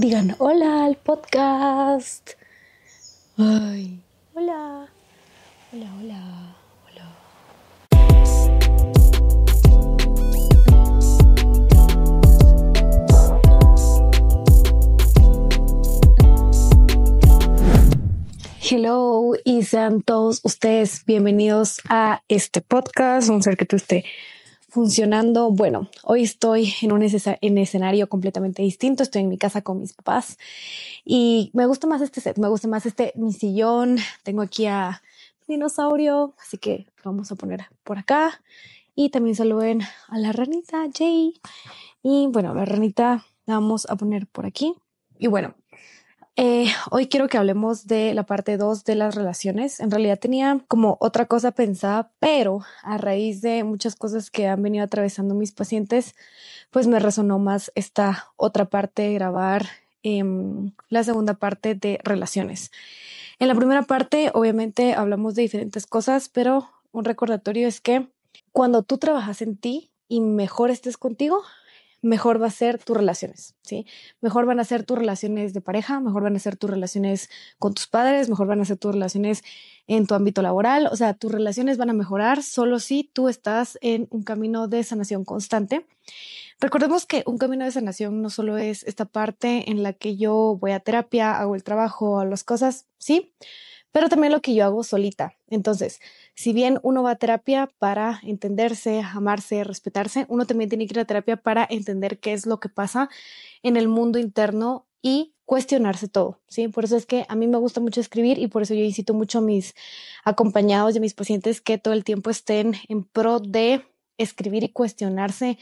digan hola al podcast. Ay, hola, hola, hola, hola. Hello y sean todos ustedes bienvenidos a este podcast, un ser que tú esté funcionando. Bueno, hoy estoy en un escenario completamente distinto, estoy en mi casa con mis papás y me gusta más este set, me gusta más este, mi sillón, tengo aquí a dinosaurio, así que lo vamos a poner por acá y también saluden a la ranita Jay y bueno, la ranita la vamos a poner por aquí y bueno, eh, hoy quiero que hablemos de la parte 2 de las relaciones. En realidad tenía como otra cosa pensada, pero a raíz de muchas cosas que han venido atravesando mis pacientes, pues me resonó más esta otra parte de grabar em, la segunda parte de relaciones. En la primera parte, obviamente, hablamos de diferentes cosas, pero un recordatorio es que cuando tú trabajas en ti y mejor estés contigo, mejor va a ser tus relaciones, ¿sí? Mejor van a ser tus relaciones de pareja, mejor van a ser tus relaciones con tus padres, mejor van a ser tus relaciones en tu ámbito laboral, o sea, tus relaciones van a mejorar solo si tú estás en un camino de sanación constante. Recordemos que un camino de sanación no solo es esta parte en la que yo voy a terapia, hago el trabajo, hago las cosas, ¿sí? sí pero también lo que yo hago solita. Entonces, si bien uno va a terapia para entenderse, amarse, respetarse, uno también tiene que ir a terapia para entender qué es lo que pasa en el mundo interno y cuestionarse todo, ¿sí? Por eso es que a mí me gusta mucho escribir y por eso yo incito mucho a mis acompañados y a mis pacientes que todo el tiempo estén en pro de escribir y cuestionarse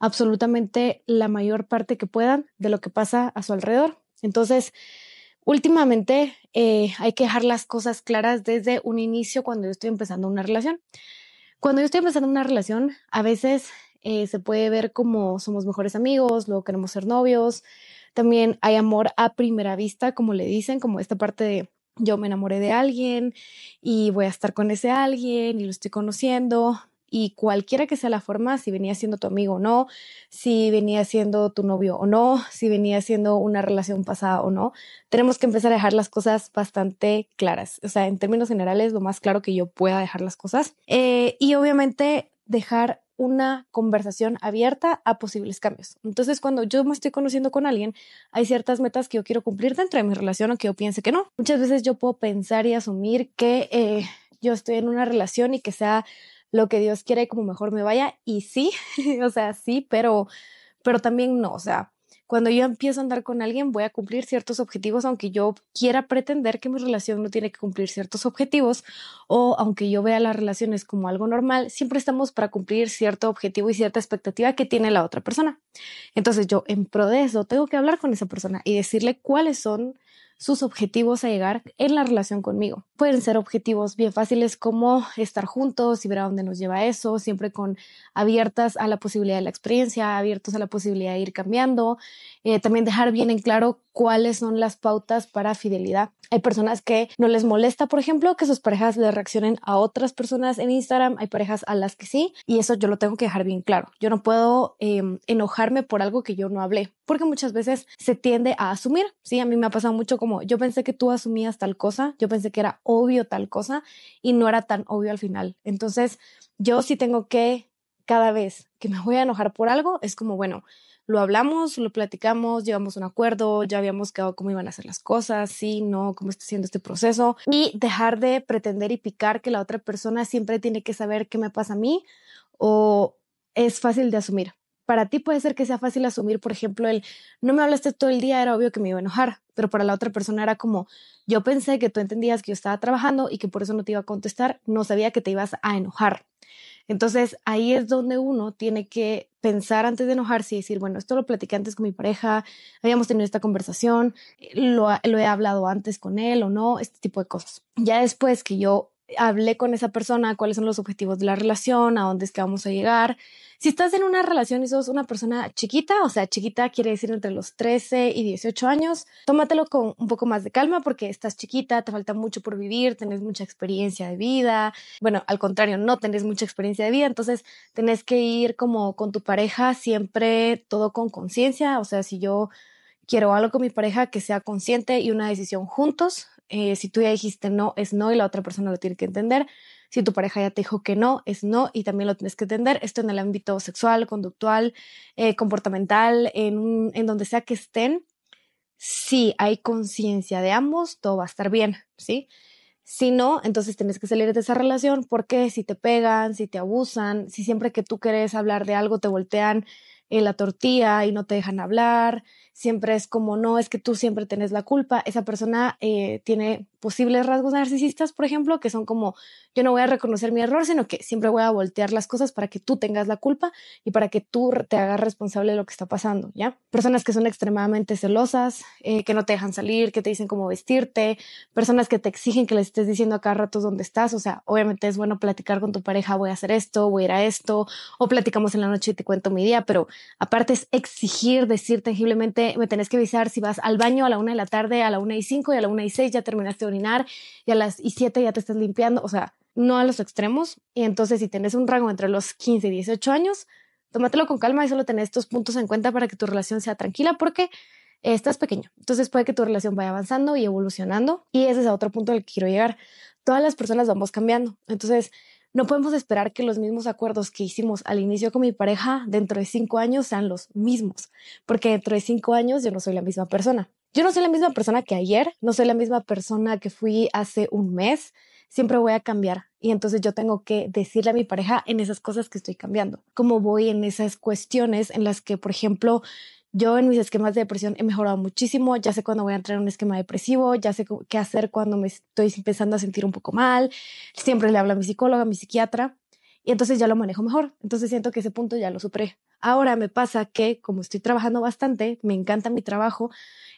absolutamente la mayor parte que puedan de lo que pasa a su alrededor. Entonces, Últimamente eh, hay que dejar las cosas claras desde un inicio cuando yo estoy empezando una relación. Cuando yo estoy empezando una relación, a veces eh, se puede ver como somos mejores amigos, luego queremos ser novios. También hay amor a primera vista, como le dicen, como esta parte de yo me enamoré de alguien y voy a estar con ese alguien y lo estoy conociendo, y cualquiera que sea la forma, si venía siendo tu amigo o no, si venía siendo tu novio o no, si venía siendo una relación pasada o no, tenemos que empezar a dejar las cosas bastante claras. O sea, en términos generales, lo más claro que yo pueda dejar las cosas. Eh, y obviamente dejar una conversación abierta a posibles cambios. Entonces, cuando yo me estoy conociendo con alguien, hay ciertas metas que yo quiero cumplir dentro de mi relación o que yo piense que no. Muchas veces yo puedo pensar y asumir que eh, yo estoy en una relación y que sea lo que Dios quiere como mejor me vaya. Y sí, o sea, sí, pero, pero también no, o sea, cuando yo empiezo a andar con alguien voy a cumplir ciertos objetivos, aunque yo quiera pretender que mi relación no tiene que cumplir ciertos objetivos, o aunque yo vea las relaciones como algo normal, siempre estamos para cumplir cierto objetivo y cierta expectativa que tiene la otra persona. Entonces yo en pro de eso tengo que hablar con esa persona y decirle cuáles son sus objetivos a llegar en la relación conmigo. Pueden ser objetivos bien fáciles como estar juntos y ver a dónde nos lleva eso, siempre con abiertas a la posibilidad de la experiencia, abiertos a la posibilidad de ir cambiando, eh, también dejar bien en claro cuáles son las pautas para fidelidad. Hay personas que no les molesta, por ejemplo, que sus parejas le reaccionen a otras personas en Instagram. Hay parejas a las que sí, y eso yo lo tengo que dejar bien claro. Yo no puedo em, enojarme por algo que yo no hablé, porque muchas veces se tiende a asumir. Sí, a mí me ha pasado mucho como yo pensé que tú asumías tal cosa, yo pensé que era obvio tal cosa y no era tan obvio al final. Entonces, yo sí tengo que cada vez que me voy a enojar por algo, es como, bueno, lo hablamos, lo platicamos, llevamos un acuerdo, ya habíamos quedado cómo iban a ser las cosas, sí, no, cómo está siendo este proceso y dejar de pretender y picar que la otra persona siempre tiene que saber qué me pasa a mí o es fácil de asumir. Para ti puede ser que sea fácil asumir, por ejemplo, el no me hablaste todo el día, era obvio que me iba a enojar, pero para la otra persona era como yo pensé que tú entendías que yo estaba trabajando y que por eso no te iba a contestar, no sabía que te ibas a enojar. Entonces ahí es donde uno tiene que pensar antes de enojarse y decir, bueno, esto lo platiqué antes con mi pareja, habíamos tenido esta conversación, lo, lo he hablado antes con él o no, este tipo de cosas. Ya después que yo hablé con esa persona, cuáles son los objetivos de la relación, a dónde es que vamos a llegar. Si estás en una relación y sos una persona chiquita, o sea, chiquita quiere decir entre los 13 y 18 años, tómatelo con un poco más de calma porque estás chiquita, te falta mucho por vivir, tenés mucha experiencia de vida. Bueno, al contrario, no tenés mucha experiencia de vida, entonces tenés que ir como con tu pareja siempre todo con conciencia, o sea, si yo quiero algo con mi pareja que sea consciente y una decisión juntos, eh, si tú ya dijiste no, es no y la otra persona lo tiene que entender. Si tu pareja ya te dijo que no, es no y también lo tienes que entender. Esto en el ámbito sexual, conductual, eh, comportamental, en, donde sea que estén. Si hay conciencia de ambos, todo va a estar bien, ¿sí? Si no, entonces tienes que salir de esa relación porque si te pegan, si te abusan, si siempre que tú quieres hablar de algo te voltean eh, la tortilla y no te dejan hablar, siempre es como, no, es que tú siempre tenés la culpa. Esa persona eh, tiene posibles rasgos narcisistas, por ejemplo, que son como, yo no voy a reconocer mi error, sino que siempre voy a voltear las cosas para que tú tengas la culpa y para que tú te hagas responsable de lo que está pasando, ¿ya? Personas que son extremadamente celosas, eh, que no te dejan salir, que te dicen cómo vestirte, personas que te exigen que les estés diciendo a cada rato dónde estás, o sea, obviamente es bueno platicar con tu pareja, voy a hacer esto, voy a ir a esto, o platicamos en la noche y te cuento mi día, pero aparte es exigir, decir tangiblemente, me tenés que avisar si vas al baño a la una de la tarde, a la una y cinco y a la una y seis ya terminaste de orinar y a las y siete ya te estás limpiando, o sea, no a los extremos. Y entonces si tenés un rango entre los 15 y 18 años, tómatelo con calma y solo tenés estos puntos en cuenta para que tu relación sea tranquila porque estás pequeño. Entonces puede que tu relación vaya avanzando y evolucionando y ese es otro punto al que quiero llegar. Todas las personas vamos cambiando. Entonces, no podemos esperar que los mismos acuerdos que hicimos al inicio con mi pareja dentro de cinco años sean los mismos, porque dentro de cinco años yo no soy la misma persona. Yo no soy la misma persona que ayer, no soy la misma persona que fui hace un mes, siempre voy a cambiar y entonces yo tengo que decirle a mi pareja en esas cosas que estoy cambiando, cómo voy en esas cuestiones en las que, por ejemplo, yo en mis esquemas de depresión he mejorado muchísimo, ya sé cuando voy a entrar en un esquema depresivo, ya sé qué hacer cuando me estoy empezando a sentir un poco mal, siempre le hablo a mi psicóloga, a mi psiquiatra, y entonces ya lo manejo mejor, entonces siento que ese punto ya lo superé. Ahora me pasa que como estoy trabajando bastante, me encanta mi trabajo,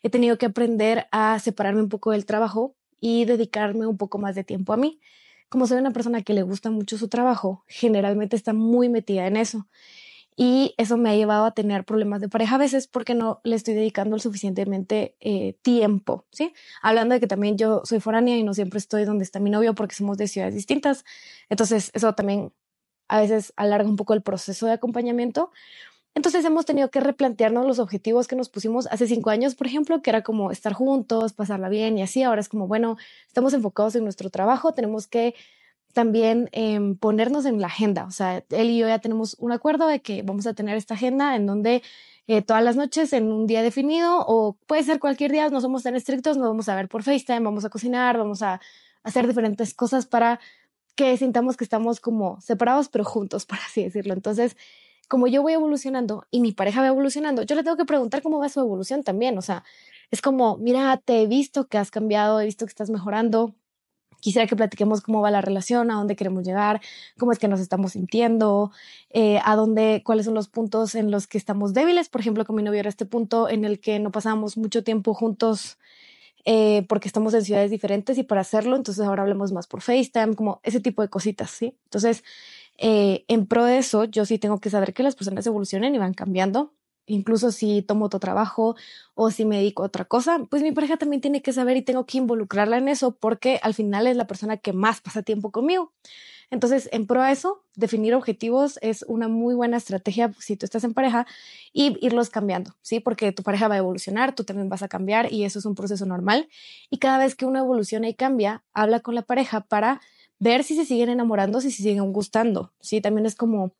he tenido que aprender a separarme un poco del trabajo y dedicarme un poco más de tiempo a mí. Como soy una persona que le gusta mucho su trabajo, generalmente está muy metida en eso y eso me ha llevado a tener problemas de pareja a veces porque no le estoy dedicando el suficientemente eh, tiempo, ¿sí? Hablando de que también yo soy foránea y no siempre estoy donde está mi novio porque somos de ciudades distintas, entonces eso también a veces alarga un poco el proceso de acompañamiento. Entonces hemos tenido que replantearnos los objetivos que nos pusimos hace cinco años, por ejemplo, que era como estar juntos, pasarla bien y así. Ahora es como, bueno, estamos enfocados en nuestro trabajo, tenemos que también em, ponernos en la agenda. O sea, él y yo ya tenemos un acuerdo de que vamos a tener esta agenda en donde eh, todas las noches en un día definido o puede ser cualquier día, no somos tan estrictos, nos vamos a ver por FaceTime, vamos a cocinar, vamos a hacer diferentes cosas para que sintamos que estamos como separados pero juntos, por así decirlo. Entonces, como yo voy evolucionando y mi pareja va evolucionando, yo le tengo que preguntar cómo va su evolución también. O sea, es como, mira, te he visto que has cambiado, he visto que estás mejorando, quisiera que platiquemos cómo va la relación, a dónde queremos llegar, cómo es que nos estamos sintiendo, eh, a dónde, cuáles son los puntos en los que estamos débiles. Por ejemplo, con mi novio era este punto en el que no pasábamos mucho tiempo juntos eh, porque estamos en ciudades diferentes y para hacerlo, entonces ahora hablemos más por FaceTime, como ese tipo de cositas, ¿sí? Entonces, eh, en pro de eso, yo sí tengo que saber que las personas evolucionen y van cambiando incluso si tomo otro trabajo o si me dedico a otra cosa, pues mi pareja también tiene que saber y tengo que involucrarla en eso porque al final es la persona que más pasa tiempo conmigo. Entonces, en pro a eso, definir objetivos es una muy buena estrategia si tú estás en pareja y irlos cambiando, ¿sí? Porque tu pareja va a evolucionar, tú también vas a cambiar y eso es un proceso normal. Y cada vez que uno evoluciona y cambia, habla con la pareja para ver si se siguen enamorando, si se siguen gustando, ¿sí? También es como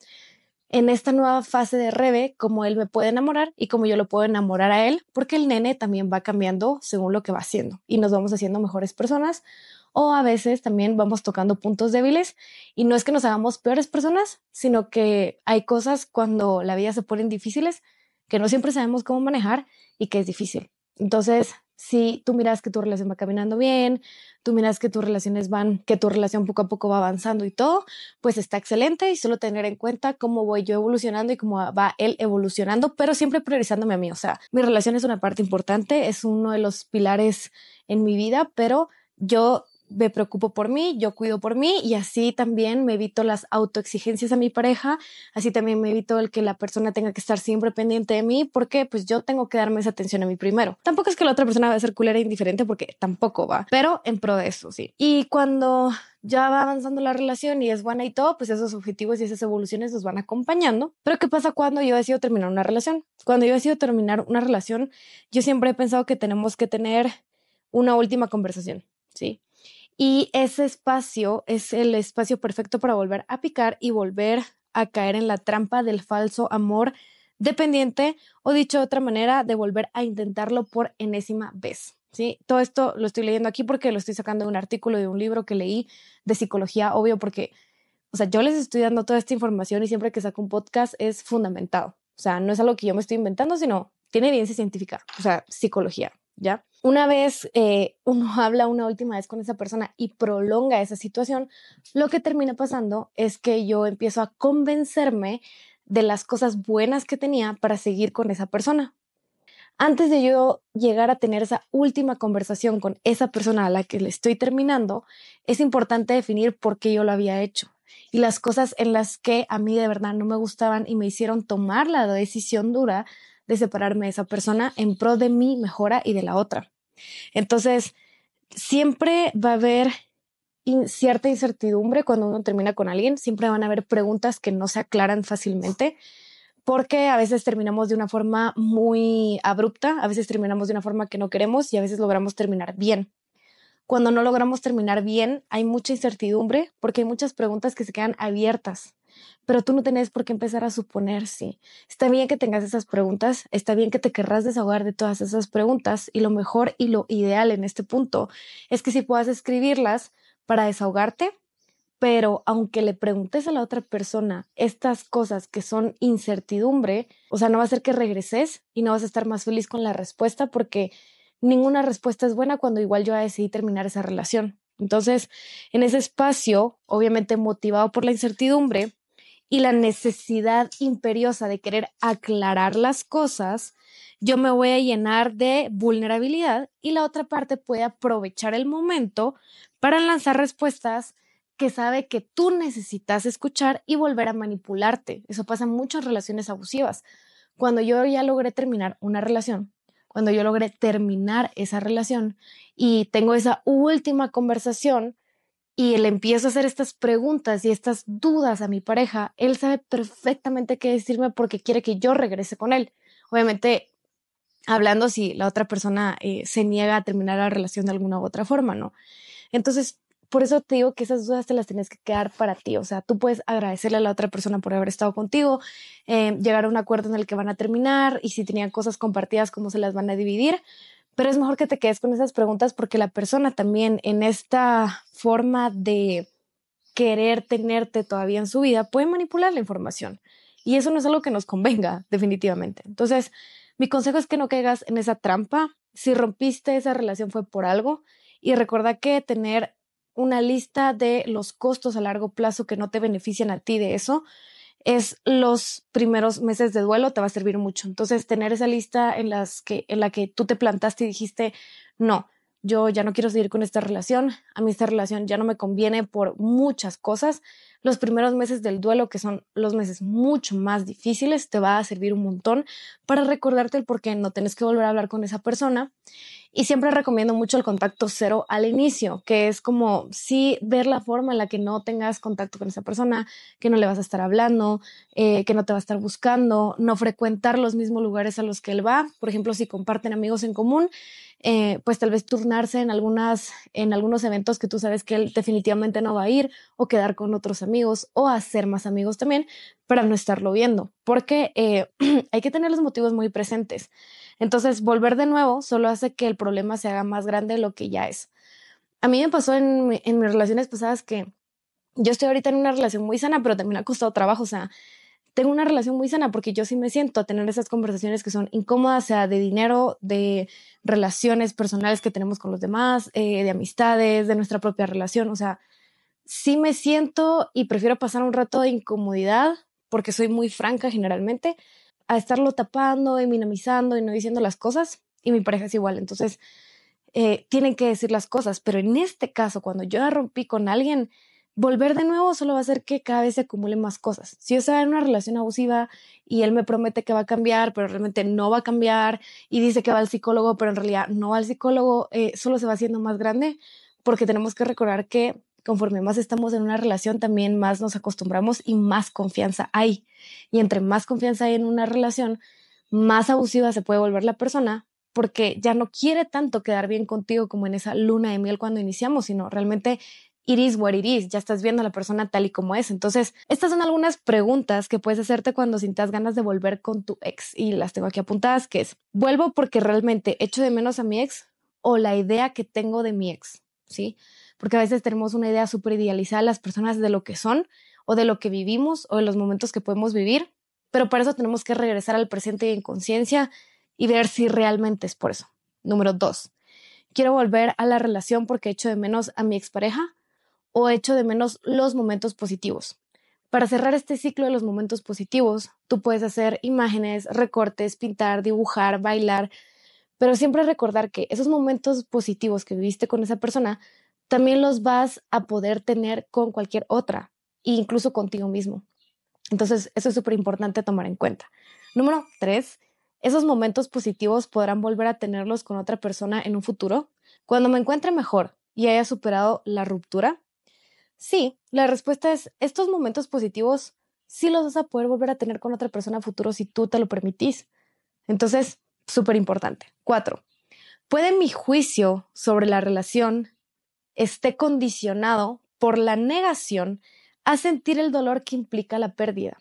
en esta nueva fase de Rebe, cómo él me puede enamorar y cómo yo lo puedo enamorar a él, porque el nene también va cambiando según lo que va haciendo y nos vamos haciendo mejores personas o a veces también vamos tocando puntos débiles y no es que nos hagamos peores personas, sino que hay cosas cuando la vida se ponen difíciles que no siempre sabemos cómo manejar y que es difícil. Entonces, si tú miras que tu relación va caminando bien, tú miras que tus relaciones van, que tu relación poco a poco va avanzando y todo, pues está excelente y solo tener en cuenta cómo voy yo evolucionando y cómo va él evolucionando, pero siempre priorizándome a mí. O sea, mi relación es una parte importante, es uno de los pilares en mi vida, pero yo me preocupo por mí, yo cuido por mí y así también me evito las autoexigencias a mi pareja, así también me evito el que la persona tenga que estar siempre pendiente de mí porque pues yo tengo que darme esa atención a mí primero. Tampoco es que la otra persona va a ser culera e indiferente porque tampoco va, pero en pro de eso, sí. Y cuando ya va avanzando la relación y es buena y todo, pues esos objetivos y esas evoluciones nos van acompañando. Pero ¿qué pasa cuando yo decido terminar una relación? Cuando yo decido terminar una relación, yo siempre he pensado que tenemos que tener una última conversación, ¿sí? Y ese espacio es el espacio perfecto para volver a picar y volver a caer en la trampa del falso amor dependiente o dicho de otra manera, de volver a intentarlo por enésima vez. ¿sí? Todo esto lo estoy leyendo aquí porque lo estoy sacando de un artículo de un libro que leí de psicología, obvio, porque, o sea, yo les estoy dando toda esta información y siempre que saco un podcast es fundamentado. O sea, no es algo que yo me estoy inventando, sino tiene evidencia científica, o sea, psicología, ¿ya? una vez eh, uno habla una última vez con esa persona y prolonga esa situación, lo que termina pasando es que yo empiezo a convencerme de las cosas buenas que tenía para seguir con esa persona. Antes de yo llegar a tener esa última conversación con esa persona a la que le estoy terminando, es importante definir por qué yo lo había hecho y las cosas en las que a mí de verdad no me gustaban y me hicieron tomar la decisión dura de separarme de esa persona en pro de mi mejora y de la otra. Entonces, siempre va a haber cierta incertidumbre cuando uno termina con alguien, siempre van a haber preguntas que no se aclaran fácilmente, porque a veces terminamos de una forma muy abrupta, a veces terminamos de una forma que no queremos y a veces logramos terminar bien. Cuando no logramos terminar bien, hay mucha incertidumbre porque hay muchas preguntas que se quedan abiertas pero tú no tenés por qué empezar a suponer si Está bien que tengas esas preguntas, está bien que te querrás desahogar de todas esas preguntas y lo mejor y lo ideal en este punto es que si puedas escribirlas para desahogarte, pero aunque le preguntes a la otra persona estas cosas que son incertidumbre, o sea, no va a ser que regreses y no vas a estar más feliz con la respuesta porque ninguna respuesta es buena cuando igual yo decidí terminar esa relación. Entonces, en ese espacio, obviamente motivado por la incertidumbre, y la necesidad imperiosa de querer aclarar las cosas, yo me voy a llenar de vulnerabilidad y la otra parte puede aprovechar el momento para lanzar respuestas que sabe que tú necesitas escuchar y volver a manipularte. Eso pasa en muchas relaciones abusivas. Cuando yo ya logré terminar una relación, cuando yo logré terminar esa relación y tengo esa última conversación y le empiezo a hacer estas preguntas y estas dudas a mi pareja, él sabe perfectamente qué decirme porque quiere que yo regrese con él. Obviamente, hablando si la otra persona eh, se niega a terminar la relación de alguna u otra forma, ¿no? Entonces, por eso te digo que esas dudas te las tienes que quedar para ti. O sea, tú puedes agradecerle a la otra persona por haber estado contigo, eh, llegar a un acuerdo en el que van a terminar y si tenían cosas compartidas, cómo se las van a dividir. Pero es mejor que te quedes con esas preguntas porque la persona también en esta forma de querer tenerte todavía en su vida puede manipular la información. Y eso no es algo que nos convenga, definitivamente. Entonces, mi consejo es que no caigas en esa trampa. Si rompiste esa relación fue por algo. Y recuerda que tener una lista de los costos a largo plazo que no te benefician a ti de eso es los primeros meses de duelo te va a servir mucho. Entonces, tener esa lista en las que en la que tú te plantaste y dijiste, "No, yo ya no quiero seguir con esta relación, a mí esta relación ya no me conviene por muchas cosas. Los primeros meses del duelo, que son los meses mucho más difíciles, te va a servir un montón para recordarte el por qué no tienes que volver a hablar con esa persona. Y siempre recomiendo mucho el contacto cero al inicio, que es como sí ver la forma en la que no tengas contacto con esa persona, que no le vas a estar hablando, eh, que no te va a estar buscando, no frecuentar los mismos lugares a los que él va, por ejemplo, si comparten amigos en común eh, pues tal vez turnarse en, algunas, en algunos eventos que tú sabes que él definitivamente no va a ir o quedar con otros amigos o hacer más amigos también para no estarlo viendo, porque eh, hay que tener los motivos muy presentes. Entonces, volver de nuevo solo hace que el problema se haga más grande de lo que ya es. A mí me pasó en, en mis relaciones pasadas que yo estoy ahorita en una relación muy sana, pero también ha costado trabajo. O sea, tengo una relación muy sana porque yo sí me siento a tener esas conversaciones que son incómodas, sea de dinero, de relaciones personales que tenemos con los demás, eh, de amistades, de nuestra propia relación. O sea, sí me siento y prefiero pasar un rato de incomodidad porque soy muy franca generalmente a estarlo tapando y minimizando y no diciendo las cosas y mi pareja es igual. Entonces, eh, tienen que decir las cosas, pero en este caso, cuando yo rompí con alguien, volver de nuevo solo va a hacer que cada vez se acumulen más cosas. Si yo estaba en una relación abusiva y él me promete que va a cambiar, pero realmente no va a cambiar y dice que va al psicólogo, pero en realidad no va al psicólogo, eh, solo se va haciendo más grande porque tenemos que recordar que conforme más estamos en una relación, también más nos acostumbramos y más confianza hay. Y entre más confianza hay en una relación, más abusiva se puede volver la persona porque ya no quiere tanto quedar bien contigo como en esa luna de miel cuando iniciamos, sino realmente it is what it ya estás viendo a la persona tal y como es. Entonces, estas son algunas preguntas que puedes hacerte cuando sientas ganas de volver con tu ex y las tengo aquí apuntadas, que es, ¿vuelvo porque realmente echo de menos a mi ex o la idea que tengo de mi ex? ¿Sí? Porque a veces tenemos una idea súper idealizada de las personas de lo que son o de lo que vivimos o de los momentos que podemos vivir, pero para eso tenemos que regresar al presente y en conciencia y ver si realmente es por eso. Número dos, quiero volver a la relación porque echo de menos a mi expareja o echo de menos los momentos positivos. Para cerrar este ciclo de los momentos positivos, tú puedes hacer imágenes, recortes, pintar, dibujar, bailar, pero siempre recordar que esos momentos positivos que viviste con esa persona, también los vas a poder tener con cualquier otra, incluso contigo mismo. Entonces, eso es súper importante tomar en cuenta. Número tres, esos momentos positivos podrán volver a tenerlos con otra persona en un futuro. Cuando me encuentre mejor y haya superado la ruptura, Sí, la respuesta es, estos momentos positivos sí los vas a poder volver a tener con otra persona a futuro si tú te lo permitís. Entonces, súper importante. Cuatro, puede mi juicio sobre la relación esté condicionado por la negación a sentir el dolor que implica la pérdida.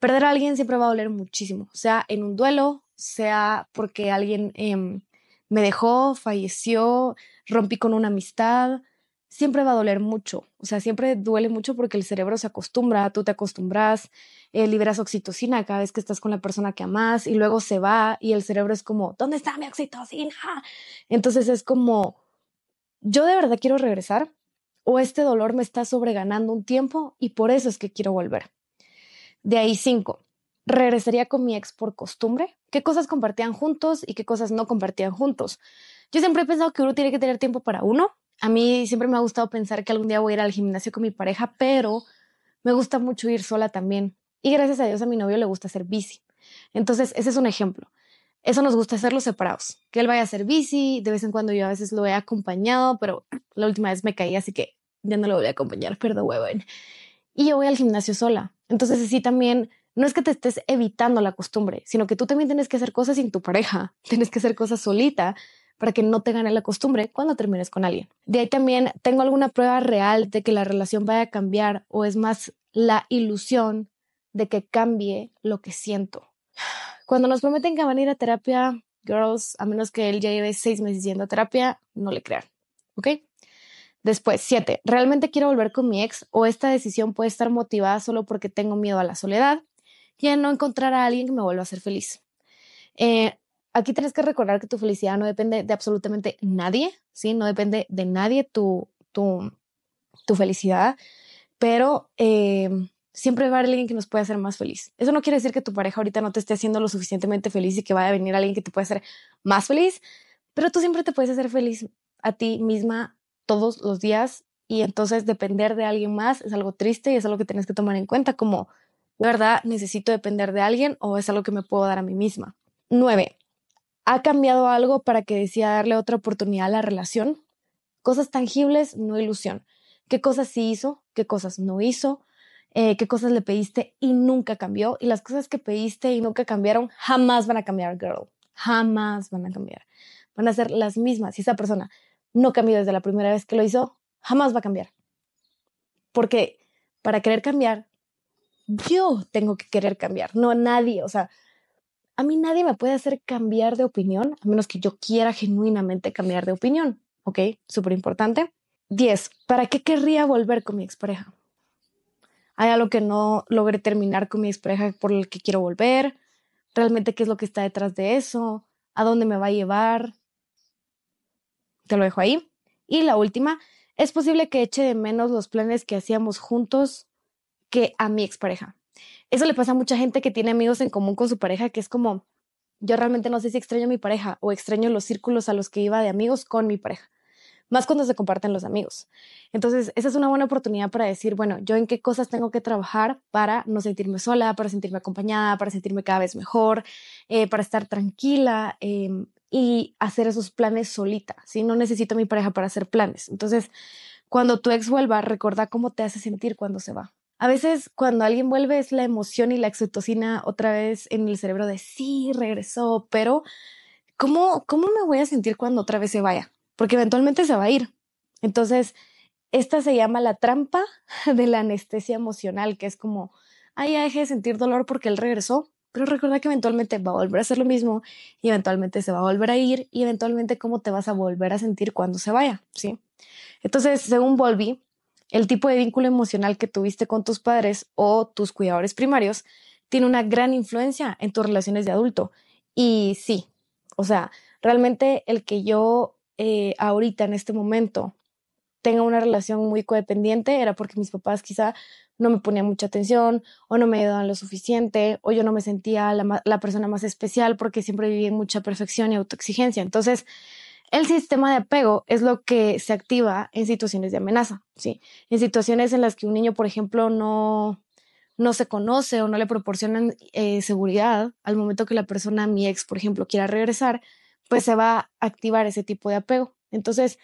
Perder a alguien siempre va a doler muchísimo, sea en un duelo, sea porque alguien em, me dejó, falleció, rompí con una amistad, siempre va a doler mucho, o sea, siempre duele mucho porque el cerebro se acostumbra, tú te acostumbras, eh, liberas oxitocina cada vez que estás con la persona que amas y luego se va y el cerebro es como, ¿dónde está mi oxitocina? Entonces es como, yo de verdad quiero regresar o este dolor me está sobreganando un tiempo y por eso es que quiero volver. De ahí cinco, regresaría con mi ex por costumbre, qué cosas compartían juntos y qué cosas no compartían juntos. Yo siempre he pensado que uno tiene que tener tiempo para uno a mí siempre me ha gustado pensar que algún día voy a ir al gimnasio con mi pareja, pero me gusta mucho ir sola también. Y gracias a Dios a mi novio le gusta hacer bici. Entonces, ese es un ejemplo. Eso nos gusta hacerlo separados. Que él vaya a hacer bici, de vez en cuando yo a veces lo he acompañado, pero la última vez me caí, así que ya no lo voy a acompañar, perdón, huevón. Y yo voy al gimnasio sola. Entonces, así también, no es que te estés evitando la costumbre, sino que tú también tienes que hacer cosas sin tu pareja, tienes que hacer cosas solita para que no te gane la costumbre cuando termines con alguien. De ahí también tengo alguna prueba real de que la relación vaya a cambiar o es más la ilusión de que cambie lo que siento. Cuando nos prometen que van a ir a terapia, girls, a menos que él ya lleve seis meses yendo a terapia, no le crean, ¿ok? Después, siete, ¿realmente quiero volver con mi ex o esta decisión puede estar motivada solo porque tengo miedo a la soledad y a no encontrar a alguien que me vuelva a hacer feliz? Eh, aquí tienes que recordar que tu felicidad no depende de absolutamente nadie, ¿sí? No depende de nadie tu, tu felicidad, pero eh, siempre va a haber alguien que nos puede hacer más feliz. Eso no quiere decir que tu pareja ahorita no te esté haciendo lo suficientemente feliz y que vaya a venir alguien que te pueda hacer más feliz, pero tú siempre te puedes hacer feliz a ti misma todos los días y entonces depender de alguien más es algo triste y es algo que tienes que tomar en cuenta como, de verdad, necesito depender de alguien o es algo que me puedo dar a mí misma. Nueve ha cambiado algo para que decida darle otra oportunidad a la relación. Cosas tangibles, no ilusión. ¿Qué cosas sí hizo? ¿Qué cosas no hizo? Eh, ¿Qué cosas le pediste y nunca cambió? Y las cosas que pediste y nunca cambiaron, jamás van a cambiar, girl. Jamás van a cambiar. Van a ser las mismas. Si esa persona no cambió desde la primera vez que lo hizo, jamás va a cambiar. Porque para querer cambiar, yo tengo que querer cambiar, no nadie. O sea, a mí nadie me puede hacer cambiar de opinión, a menos que yo quiera genuinamente cambiar de opinión. ¿Ok? Súper importante. Diez, ¿Para qué querría volver con mi expareja? Hay algo que no logré terminar con mi expareja por el que quiero volver. ¿Realmente qué es lo que está detrás de eso? ¿A dónde me va a llevar? Te lo dejo ahí. Y la última, es posible que eche de menos los planes que hacíamos juntos que a mi expareja. Eso le pasa a mucha gente que tiene amigos en común con su pareja, que es como, yo realmente no sé si extraño a mi pareja o extraño los círculos a los que iba de amigos con mi pareja, más cuando se comparten los amigos. Entonces, esa es una buena oportunidad para decir, bueno, yo en qué cosas tengo que trabajar para no sentirme sola, para sentirme acompañada, para sentirme cada vez mejor, eh, para estar tranquila. Em, y hacer esos planes solita, si No necesito a mi pareja para hacer planes. Entonces, cuando tu ex vuelva, recuerda cómo te hace sentir cuando se va. A veces cuando alguien vuelve es la emoción y la oxitocina otra vez en el cerebro de sí, regresó, pero ¿cómo, ¿cómo me voy a sentir cuando otra vez se vaya? Porque eventualmente se va a ir. Entonces, esta se llama la trampa de la anestesia emocional, que es como, ay, ya dejé de sentir dolor porque él regresó, pero recuerda que eventualmente va a volver a hacer lo mismo y eventualmente se va a volver a ir y eventualmente cómo te vas a volver a sentir cuando se vaya, ¿sí? Entonces, según volví, el tipo de vínculo emocional que tuviste con tus padres o tus cuidadores primarios tiene una gran influencia en tus relaciones de adulto. Y sí, o sea, realmente el que yo eh, ahorita en este momento tenga una relación muy codependiente era porque mis papás quizá no me ponían mucha atención o no me ayudaban lo suficiente o yo no me sentía la, persona más especial porque siempre viví en mucha perfección y autoexigencia. Entonces, el sistema de apego es lo que se activa en situaciones de amenaza, ¿sí? En situaciones en las que un niño, por ejemplo, no, no se conoce o no le proporcionan eh, seguridad, al momento que la persona, mi ex, por ejemplo, quiera regresar, pues se va a activar ese tipo de apego. Entonces,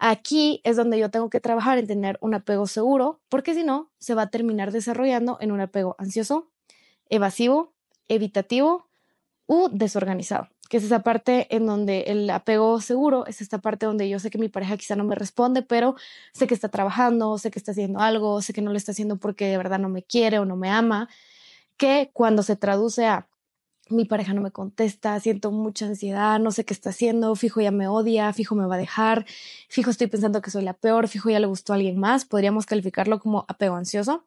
aquí es donde yo tengo que trabajar en tener un apego seguro, porque si no, se va a terminar desarrollando en un apego ansioso, evasivo, evitativo u desorganizado que es esa parte en donde el apego seguro es esta parte donde yo sé que mi pareja quizá no me responde, pero sé que está trabajando, sé que está haciendo algo, sé que no lo está haciendo porque de verdad no me quiere o no me ama, que cuando se traduce a mi pareja no me contesta, siento mucha ansiedad, no sé qué está haciendo, fijo ya me odia, fijo me va a dejar, fijo estoy pensando que soy la peor, fijo ya le gustó a alguien más, podríamos calificarlo como apego ansioso.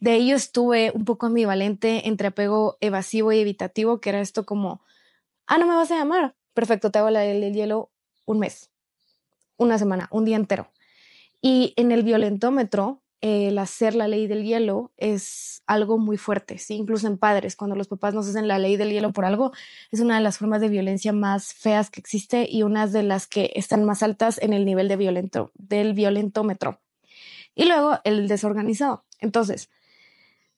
De ello estuve un poco ambivalente entre apego evasivo y evitativo, que era esto como Ah, no me vas a llamar. Perfecto, te hago la ley del hielo un mes, una semana, un día entero. Y en el violentómetro, el hacer la ley del hielo es algo muy fuerte, ¿sí? incluso en padres, cuando los papás nos hacen la ley del hielo por algo, es una de las formas de violencia más feas que existe y una de las que están más altas en el nivel de violento, del violentómetro. Y luego el desorganizado. Entonces,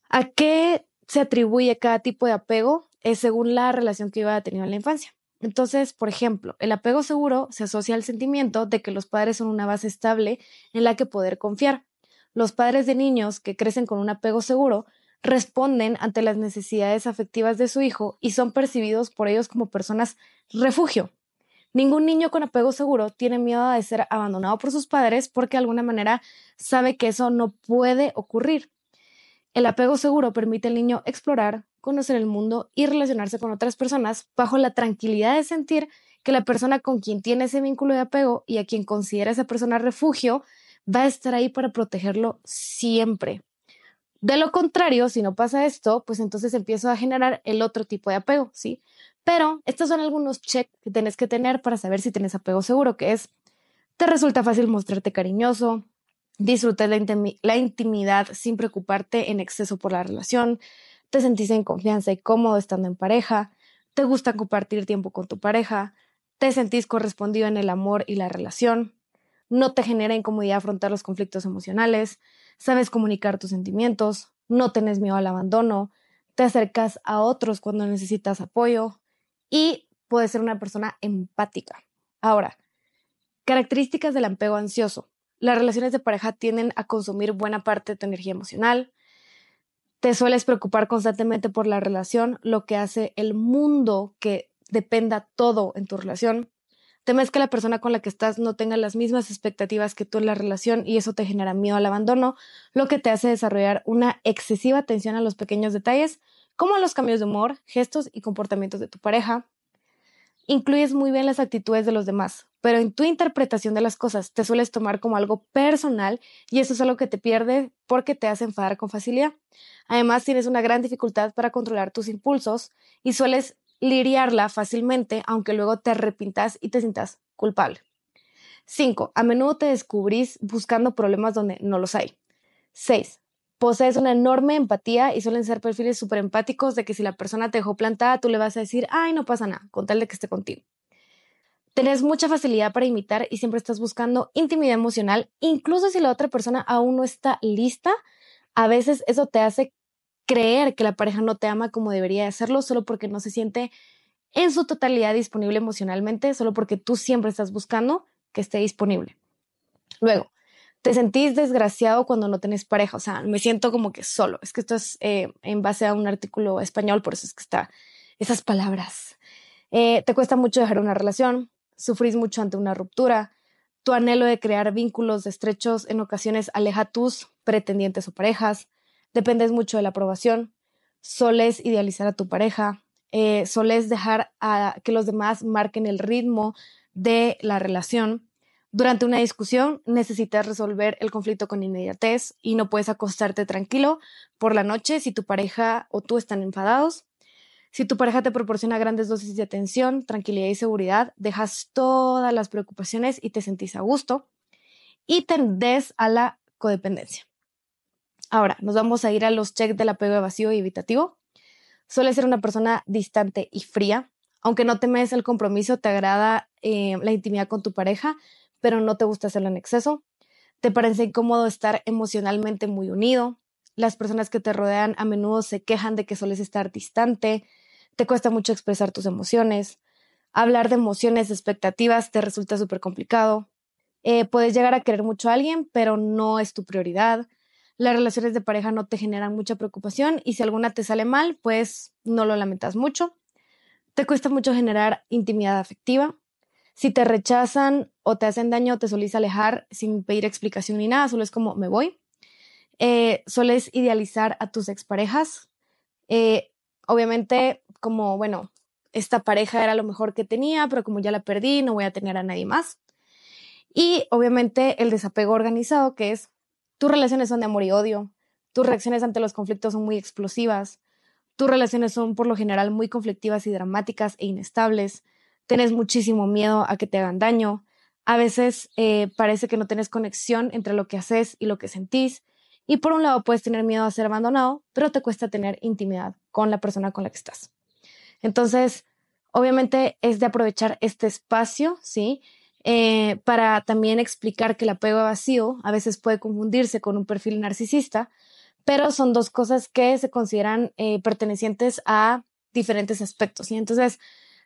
¿a qué se atribuye cada tipo de apego? es según la relación que iba a tener en la infancia. Entonces, por ejemplo, el apego seguro se asocia al sentimiento de que los padres son una base estable en la que poder confiar. Los padres de niños que crecen con un apego seguro responden ante las necesidades afectivas de su hijo y son percibidos por ellos como personas refugio. Ningún niño con apego seguro tiene miedo de ser abandonado por sus padres porque de alguna manera sabe que eso no puede ocurrir. El apego seguro permite al niño explorar, conocer el mundo y relacionarse con otras personas bajo la tranquilidad de sentir que la persona con quien tiene ese vínculo de apego y a quien considera esa persona refugio va a estar ahí para protegerlo siempre. De lo contrario, si no pasa esto, pues entonces empiezo a generar el otro tipo de apego, ¿sí? Pero estos son algunos checks que tenés que tener para saber si tienes apego seguro, que es, te resulta fácil mostrarte cariñoso, Disfrutas la, intimidad sin preocuparte en exceso por la relación. Te sentís en confianza y cómodo estando en pareja. Te gusta compartir tiempo con tu pareja. Te sentís correspondido en el amor y la relación. No te genera incomodidad afrontar los conflictos emocionales. Sabes comunicar tus sentimientos. No tenés miedo al abandono. Te acercas a otros cuando necesitas apoyo. Y puedes ser una persona empática. Ahora, características del apego ansioso las relaciones de pareja tienden a consumir buena parte de tu energía emocional. Te sueles preocupar constantemente por la relación, lo que hace el mundo que dependa todo en tu relación. Temes que la persona con la que estás no tenga las mismas expectativas que tú en la relación y eso te genera miedo al abandono, lo que te hace desarrollar una excesiva atención a los pequeños detalles, como los cambios de humor, gestos y comportamientos de tu pareja. Incluyes muy bien las actitudes de los demás, pero en tu interpretación de las cosas te sueles tomar como algo personal y eso es algo que te pierde porque te hace enfadar con facilidad. Además, tienes una gran dificultad para controlar tus impulsos y sueles liriarla fácilmente, aunque luego te arrepintas y te sientas culpable. 5. A menudo te descubrís buscando problemas donde no los hay. 6 posees una enorme empatía y suelen ser perfiles súper empáticos de que si la persona te dejó plantada, tú le vas a decir, ay, no pasa nada, con tal de que esté contigo. Tenés mucha facilidad para imitar y siempre estás buscando intimidad emocional, incluso si la otra persona aún no está lista. A veces eso te hace creer que la pareja no te ama como debería hacerlo solo porque no se siente en su totalidad disponible emocionalmente, solo porque tú siempre estás buscando que esté disponible. Luego, te sentís desgraciado cuando no tenés pareja, o sea, me siento como que solo. Es que esto es eh, en base a un artículo español, por eso es que está esas palabras. Eh, te cuesta mucho dejar una relación, sufrís mucho ante una ruptura, tu anhelo de crear vínculos estrechos en ocasiones aleja a tus pretendientes o parejas, dependes mucho de la aprobación, soles idealizar a tu pareja, eh, soles dejar que los demás marquen el ritmo de la relación durante una discusión necesitas resolver el conflicto con inmediatez y no puedes acostarte tranquilo por la noche si tu pareja o tú están enfadados. Si tu pareja te proporciona grandes dosis de atención, tranquilidad y seguridad, dejas todas las preocupaciones y te sentís a gusto y tendés a la codependencia. Ahora, nos vamos a ir a los checks del apego evasivo y evitativo. Suele ser una persona distante y fría. Aunque no temes el compromiso, te agrada eh, la intimidad con tu pareja, pero no te gusta hacerlo en exceso. Te parece incómodo estar emocionalmente muy unido. Las personas que te rodean a menudo se quejan de que sueles estar distante. Te cuesta mucho expresar tus emociones. Hablar de emociones, expectativas, te resulta súper complicado. Eh, puedes llegar a querer mucho a alguien, pero no es tu prioridad. Las relaciones de pareja no te generan mucha preocupación y si alguna te sale mal, pues no lo lamentas mucho. Te cuesta mucho generar intimidad afectiva. Si te rechazan o te hacen daño, te solís alejar sin pedir explicación ni nada, solo es como me voy. Eh, solo es idealizar a tus exparejas. Eh, obviamente, como, bueno, esta pareja era lo mejor que tenía, pero como ya la perdí, no voy a tener a nadie más. Y obviamente el desapego organizado, que es tus relaciones son de amor y odio, tus reacciones ante los conflictos son muy explosivas, tus relaciones son por lo general muy conflictivas y dramáticas e inestables, tenés muchísimo miedo a que te hagan daño, a veces eh, parece que no tienes conexión entre lo que haces y lo que sentís, y por un lado puedes tener miedo a ser abandonado, pero te cuesta tener intimidad con la persona con la que estás. Entonces, obviamente es de aprovechar este espacio, ¿sí? Eh, para también explicar que el apego vacío a veces puede confundirse con un perfil narcisista, pero son dos cosas que se consideran eh, pertenecientes a diferentes aspectos. Y entonces,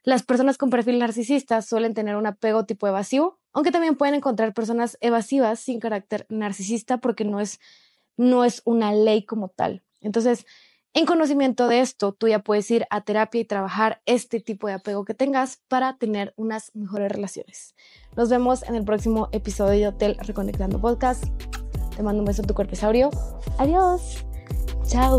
las personas con perfil narcisista suelen tener un apego tipo evasivo, aunque también pueden encontrar personas evasivas sin carácter narcisista porque no es, no es una ley como tal. Entonces, en conocimiento de esto, tú ya puedes ir a terapia y trabajar este tipo de apego que tengas para tener unas mejores relaciones. Nos vemos en el próximo episodio de Hotel Reconectando Podcast. Te mando un beso en tu Saurio. Adiós. Chao.